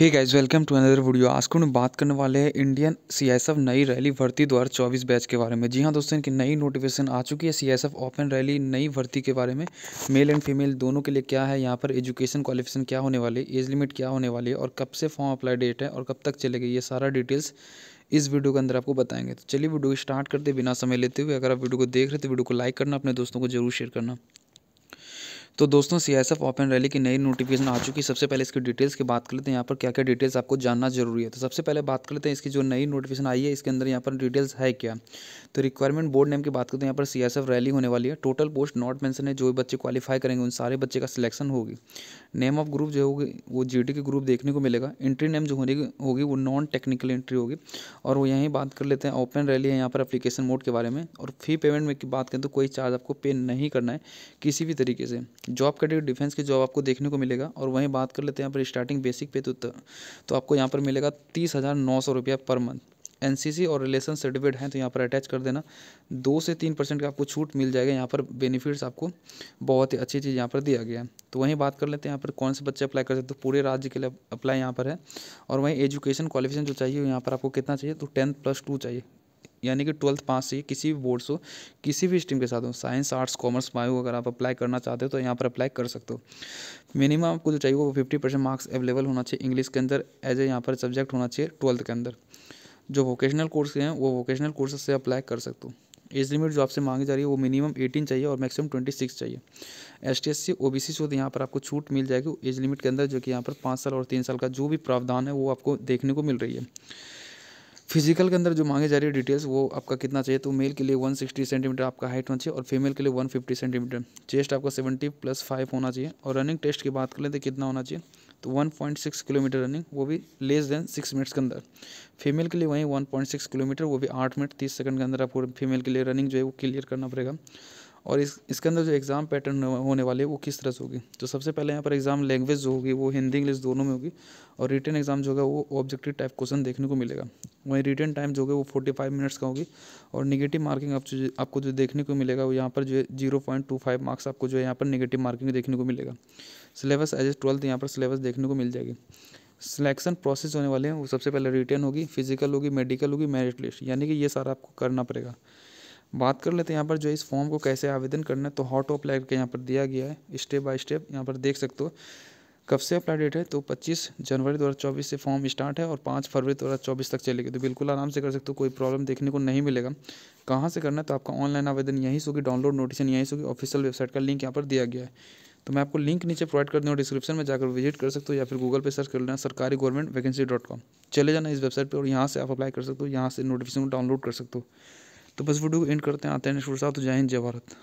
hey guys welcome to another video आज को हम बात करने वाले हैं इंडियन सीएसएफ नई रैली भर्ती चौबीस बैच के बारे में जी हाँ दोस्तों इनकी नई नोटिफिकेशन आ चुकी है सीएसएफ ओपन रैली नई भर्ती के बारे में मेल एंड फीमेल दोनों के लिए क्या है यहाँ पर एजुकेशन क्वालिफिकेशन क्या होने वाली एज लिमिट क्या होने वाली है और कब से फॉर्म अप्लाई डेट है और कब तक चलेगी ये सारा डिटेल्स इस वीडियो के अंदर आपको बताएंगे तो चलिए वीडियो स्टार्ट करते बिना समय लेते हुए अगर आप वीडियो को देख रहे तो वीडियो को लाइक करना अपने दोस्तों को जरूर शेयर करना तो दोस्तों C S F open rally की नई नोटिफिकेशन आ चुकी है सबसे पहले इसकी डिटेल्स की बात कर लेते हैं यहाँ पर क्या क्या डिटेल्स आपको जानना जरूरी है तो सबसे पहले बात कर लेते हैं इसकी जो नई नोटिफिकेशन आई है इसके अंदर यहाँ पर डिटेल्स है क्या तो रिक्वायरमेंट बोर्ड नेम की बात करते हैं यहाँ पर सी एस एफ रैली होने वाली है टोटल पोस्ट नॉट मैंसन है जो बच्चे क्वालिफाई करेंगे उन सारे बच्चे का सिलेक्शन होगी नेम ऑफ ग्रुप जो होगी वो जी डी के ग्रुप देखने को मिलेगा एंट्री नेम जो होने होगी वो नॉन टेक्निकल एंट्री होगी और वो यहीं बात कर लेते हैं ओपन रैली है यहाँ पर अप्लीकेशन मोड के बारे में और फी पेमेंट में की बात करें तो कोई चार्ज आपको पे नहीं करना है किसी भी तरीके से जॉब कैटेगरी डिफेंस की जॉब आपको देखने को मिलेगा और वहीं बात कर लेते हैं यहाँ पर स्टार्टिंग बेसिक पे तो तो आपको यहाँ पर मिलेगा तीस हज़ार नौ सौ रुपया पर मंथ एनसीसी और रिलेशन सर्टिफिकेट हैं तो यहाँ पर अटैच कर देना दो से तीन परसेंट का आपको छूट मिल जाएगा यहाँ पर बेनिफिट्स आपको बहुत ही अच्छी चीज़ यहाँ पर दिया गया है तो वहीं बात कर लेते हैं यहाँ पर कौन से बच्चे अप्लाई कर सकते हैं तो पूरे राज्य के लिए अप्लाई यहाँ पर है और वहीं एजुकेशन क्वालिफिकेशन जो चाहिए यहाँ पर आपको कितना चाहिए तो टेंथ प्लस टू चाहिए यानी कि ट्वेल्थ पास से किसी भी बोर्ड से किसी भी स्ट्रीम के साथ हो साइंस आर्ट्स कॉमर्स बायो अगर आप अप्लाई करना चाहते हो तो यहाँ पर अप्लाई कर सकते हो मिनिमम आपको जो चाहिए वो फिफ्टी परसेंट मार्क्स अवेलेबल होना चाहिए इंग्लिश के अंदर एज ए यहाँ पर सब्जेक्ट होना चाहिए ट्वेल्थ के अंदर जो वोकेशनल कोर्स हैं वो वोकेशनल कोर्स से अप्लाई कर सकते हो एज लिमिट जो आपसे मांगी जा रही है वो मिनिमम एटीन चाहिए और मैक्सिमम ट्वेंटी सिक्स चाहिए S T S C O B C शोध यहाँ पर आपको छूट मिल जाएगी एज लिमिट के अंदर जो कि यहाँ पर पाँच साल और तीन साल का जो भी प्रावधान है वो आपको देखने को मिल रही है फिजिकल के अंदर जो मांगे जा रही है डिटेल्स वो आपका कितना चाहिए तो मेल के लिए 160 सेंटीमीटर आपका हाइट होना चाहिए और फीमेल के लिए 150 सेंटीमीटर चेस्ट आपका 70 प्लस फाइव होना चाहिए और रनिंग टेस्ट की बात कर लें तो कितना होना चाहिए तो 1.6 किलोमीटर रनिंग वो भी लेस देन सिक्स मिनट्स के अंदर फीमेल के लिए वहीं वन किलोमीटर वो भी आठ मिनट तीस सेकंड के अंदर आपको फीमेल के लिए रनिंग जो है वो क्लियर करना पड़ेगा और इस इसके अंदर जो एग्ज़ाम पैटर्न होने वाले वो किस तरह से होगी तो सबसे पहले यहाँ पर एग्ज़ाम लैंग्वेज जो होगी वो हिंदी इंग्लिश दोनों में होगी और रिटर्न एग्ज़ाम जो होगा वो ऑब्जेक्टिव टाइप क्वेश्चन देखने को मिलेगा वहीं रिटर्न टाइम जो होगा वो फोर्टी फाइव मिनट्स का होगी और निगेटिव मार्किंग आप जो आपको जो देखने को मिलेगा वो यहाँ पर जो है zero point two five marks आपको जो है यहाँ पर निगेटिव मार्किंग देखने को मिलेगा सिलेबस एज ए ट्वेल्थ यहाँ पर सिलेबस देखने को मिल जाएगी सिलेक्शन प्रोसेस होने वाले हैं वो सबसे पहले रिटर्न होगी फिजिकल होगी मेडिकल होगी मेरिट लिस्ट यानी कि ये सारा आपको करना पड़ेगा बात कर लेते हैं यहाँ पर जो इस फॉर्म को कैसे आवेदन करना है तो हॉट अप्लाई करके यहाँ पर दिया गया है स्टेप बाय स्टेप यहाँ पर देख सकते हो कब से अप्लाई डेट है तो 25 जनवरी 2024 से फॉर्म स्टार्ट है और 5 फरवरी 2024 तक चलेगी तो बिल्कुल आराम से कर सकते हो कोई प्रॉब्लम देखने को नहीं मिलेगा कहाँ से करना है तो आपका ऑनलाइन आवेदन यहीं से होगी डाउनलोड नोटिसन यहीं से होगी ऑफिशियल वेबसाइट का लिंक यहाँ पर दिया गया है तो मैं आपको लिंक नीचे प्रोवाइड कर दूँ डिस्क्रिप्शन में जाकर विजिट कर सकते हो या फिर गूगल पर सर्च कर लेना सरकारी गवर्नमेंट वैकेंसी डॉट कॉम चले जाना इस वेबसाइट पर और यहाँ से आप अप्लाई कर सकते हो यहाँ से नोटिफिकेशन डाउनलोड कर सकते हो तो बस वीडियो को एंड करते हैं आते हैं नेक्स्ट साथ तो जय हिंद जय भारत